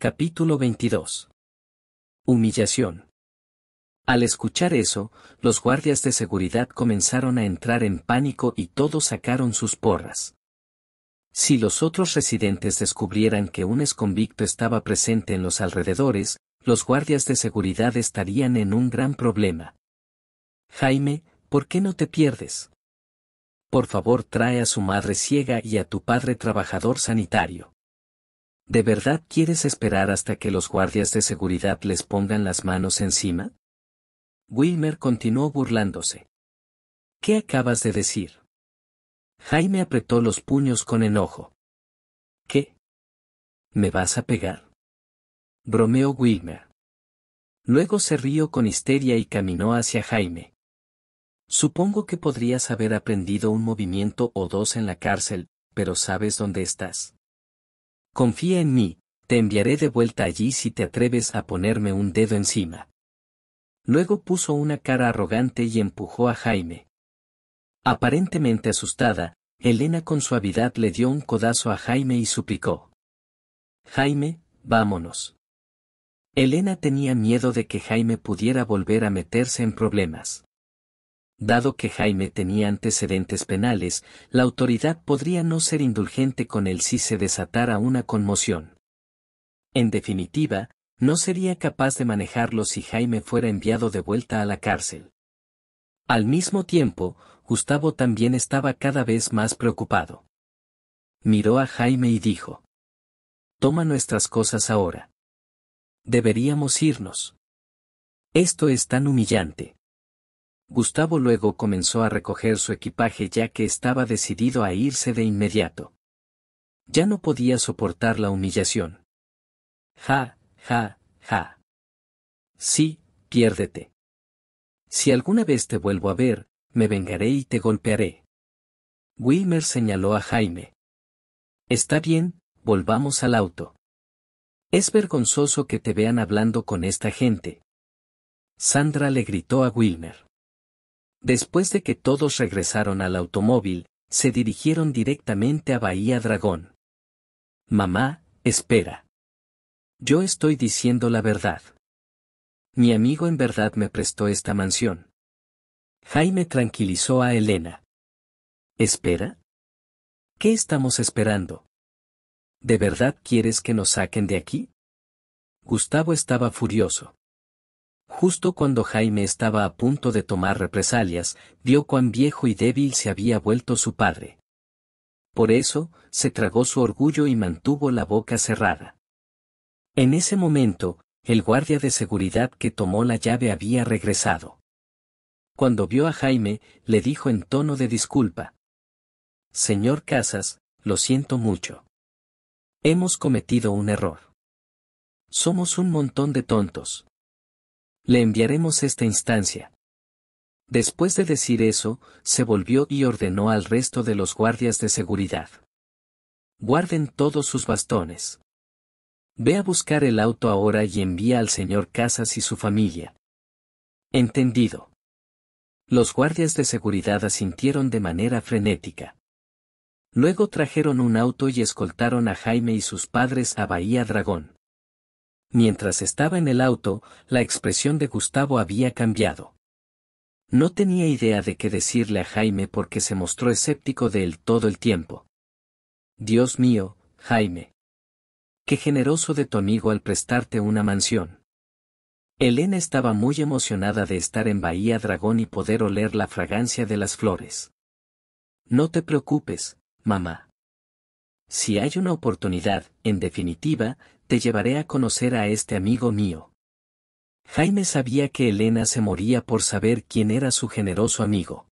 Capítulo 22. Humillación. Al escuchar eso, los guardias de seguridad comenzaron a entrar en pánico y todos sacaron sus porras. Si los otros residentes descubrieran que un esconvicto estaba presente en los alrededores, los guardias de seguridad estarían en un gran problema. Jaime, ¿por qué no te pierdes? Por favor trae a su madre ciega y a tu padre trabajador sanitario. ¿De verdad quieres esperar hasta que los guardias de seguridad les pongan las manos encima? Wilmer continuó burlándose. ¿Qué acabas de decir? Jaime apretó los puños con enojo. ¿Qué? ¿Me vas a pegar? Bromeó Wilmer. Luego se rió con histeria y caminó hacia Jaime. Supongo que podrías haber aprendido un movimiento o dos en la cárcel, pero sabes dónde estás. Confía en mí, te enviaré de vuelta allí si te atreves a ponerme un dedo encima. Luego puso una cara arrogante y empujó a Jaime. Aparentemente asustada, Elena con suavidad le dio un codazo a Jaime y suplicó. Jaime, vámonos. Elena tenía miedo de que Jaime pudiera volver a meterse en problemas. Dado que Jaime tenía antecedentes penales, la autoridad podría no ser indulgente con él si se desatara una conmoción. En definitiva, no sería capaz de manejarlo si Jaime fuera enviado de vuelta a la cárcel. Al mismo tiempo, Gustavo también estaba cada vez más preocupado. Miró a Jaime y dijo, Toma nuestras cosas ahora. Deberíamos irnos. Esto es tan humillante. Gustavo luego comenzó a recoger su equipaje ya que estaba decidido a irse de inmediato. Ya no podía soportar la humillación. Ja, ja, ja. Sí, piérdete. Si alguna vez te vuelvo a ver, me vengaré y te golpearé. Wilmer señaló a Jaime. Está bien, volvamos al auto. Es vergonzoso que te vean hablando con esta gente. Sandra le gritó a Wilmer. Después de que todos regresaron al automóvil, se dirigieron directamente a Bahía Dragón. Mamá, espera. Yo estoy diciendo la verdad. Mi amigo en verdad me prestó esta mansión. Jaime tranquilizó a Elena. ¿Espera? ¿Qué estamos esperando? ¿De verdad quieres que nos saquen de aquí? Gustavo estaba furioso. Justo cuando Jaime estaba a punto de tomar represalias, vio cuán viejo y débil se había vuelto su padre. Por eso, se tragó su orgullo y mantuvo la boca cerrada. En ese momento, el guardia de seguridad que tomó la llave había regresado. Cuando vio a Jaime, le dijo en tono de disculpa. Señor Casas, lo siento mucho. Hemos cometido un error. Somos un montón de tontos le enviaremos esta instancia. Después de decir eso, se volvió y ordenó al resto de los guardias de seguridad. Guarden todos sus bastones. Ve a buscar el auto ahora y envía al señor Casas y su familia. Entendido. Los guardias de seguridad asintieron de manera frenética. Luego trajeron un auto y escoltaron a Jaime y sus padres a Bahía Dragón. Mientras estaba en el auto, la expresión de Gustavo había cambiado. No tenía idea de qué decirle a Jaime porque se mostró escéptico de él todo el tiempo. Dios mío, Jaime. Qué generoso de tu amigo al prestarte una mansión. Elena estaba muy emocionada de estar en Bahía Dragón y poder oler la fragancia de las flores. No te preocupes, mamá. Si hay una oportunidad, en definitiva, te llevaré a conocer a este amigo mío. Jaime sabía que Elena se moría por saber quién era su generoso amigo.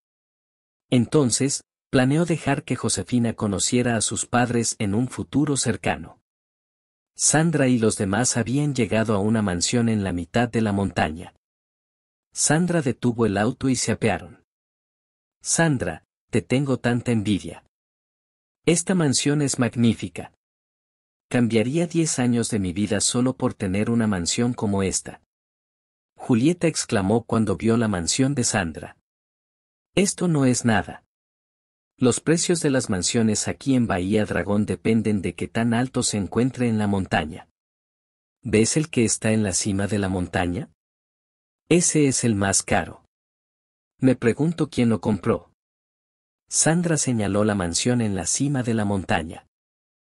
Entonces, planeó dejar que Josefina conociera a sus padres en un futuro cercano. Sandra y los demás habían llegado a una mansión en la mitad de la montaña. Sandra detuvo el auto y se apearon. Sandra, te tengo tanta envidia. Esta mansión es magnífica. Cambiaría diez años de mi vida solo por tener una mansión como esta. Julieta exclamó cuando vio la mansión de Sandra. Esto no es nada. Los precios de las mansiones aquí en Bahía Dragón dependen de qué tan alto se encuentre en la montaña. ¿Ves el que está en la cima de la montaña? Ese es el más caro. Me pregunto quién lo compró. Sandra señaló la mansión en la cima de la montaña.